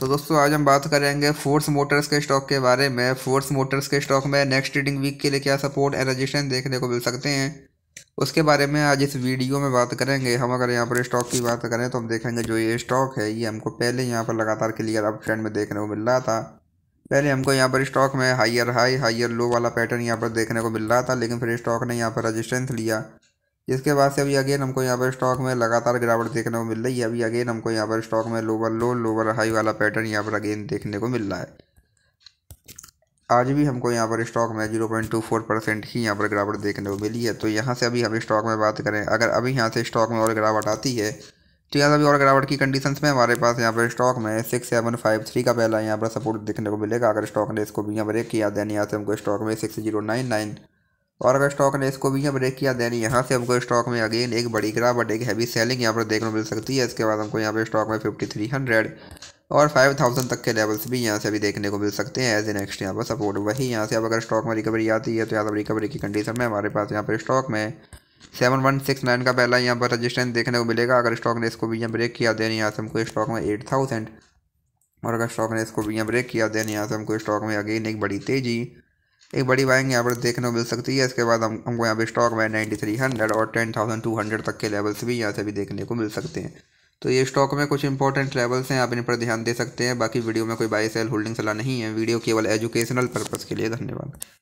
तो दोस्तों आज हम बात करेंगे फोर्स मोटर्स के स्टॉक के बारे में फोर्स मोटर्स के स्टॉक में नेक्स्ट ट्रेडिंग वीक के लिए क्या सपोर्ट एंड रजिस्ट्रेशन देखने को मिल सकते हैं उसके बारे में आज इस वीडियो में बात करेंगे हम अगर यहाँ पर स्टॉक की बात करें तो हम देखेंगे जो ये स्टॉक है ये हमको पहले यहाँ पर लगातार क्लियर अप ट्रेंड में देखने को मिल रहा था पहले हमको यहाँ पर स्टॉक में हाइयर हाई हाइयर लो वाला पैटर्न यहाँ पर देखने को मिल रहा था लेकिन फिर स्टॉक ने यहाँ पर रजिस्ट्रेंथ लिया इसके बाद से अभी अगेन हमको यहाँ पर स्टॉक में लगातार गिरावट देखने को मिल रही है अभी अगेन हमको यहाँ पर स्टॉक में लोवर लो लोवर हाई वाला पैटर्न यहाँ पर अगेन देखने को मिल रहा है आज भी हमको यहाँ पर स्टॉक में zero point two four percent ही यहाँ पर गिरावट देखने को मिली है तो यहाँ से अभी हम स्टॉक में बात करें अगर अभी यहाँ से स्टॉक में और गिरावट आती है तो यहाँ से अभी और गिरावट की कंडीशंस में हमारे पास यहाँ पर स्टॉक में सिक्स सेवन फाइव थ्री का पहला यहाँ पर सपोर्ट देखने को मिलेगा अगर स्टॉक ने इसको भी यहाँ ब्रेक किया देन यहाँ से हमको स्टॉक में सिक्स जीरो नाइन नाइन और अगर स्टॉक ने इसको भी यहाँ ब्रेक किया देन यहाँ से हमको स्टॉक में अगेन एक बड़ी बट एक हैवी सेलिंग यहाँ पर देखने मिल सकती है इसके बाद हमको यहाँ पर स्टॉक में फिफ्टी थ्री हंड्रेड और फाइव थाउजेंड तक के लेवल्स भी यहाँ से अभी देखने को मिल सकते हैं एज ए नेक्स्ट यहाँ पर सपोर्ट वही यहाँ से अब अगर स्टॉक में रिकवरी आती है तो यहाँ पर रिकवरी की कंडीशन में हमारे पास यहाँ पर स्टॉक में सेवन वन सिक्स नाइन का पहला यहाँ पर रजिस्टेंस देखने को मिलेगा अगर स्टॉक ने इसको भी यहाँ ब्रेक किया देन यहाँ से हमको स्टॉक में एट थाउजेंड और अगर स्टॉक ने इसको भी यहाँ ब्रेक किया देन यहाँ से हमको स्टॉक में अगेन एक बड़ी तेज़ी एक बड़ी बाइंग यहाँ पर देखने को मिल सकती है इसके बाद हम हमको यहाँ पे स्टॉक में नाइन्टी थ्री हंड्रेड और टेन थाउजेंड टू हंड्रेड तक के लेवल्स भी यहाँ से भी देखने को मिल सकते हैं तो ये स्टॉक में कुछ इंपॉर्टेंट लेवल्स हैं आप इन पर ध्यान दे सकते हैं बाकी वीडियो में कोई बाई सेल होल्डिंग सलाह नहीं है वीडियो केवल एजुकेशनल पर्पज़ के लिए धन्यवाद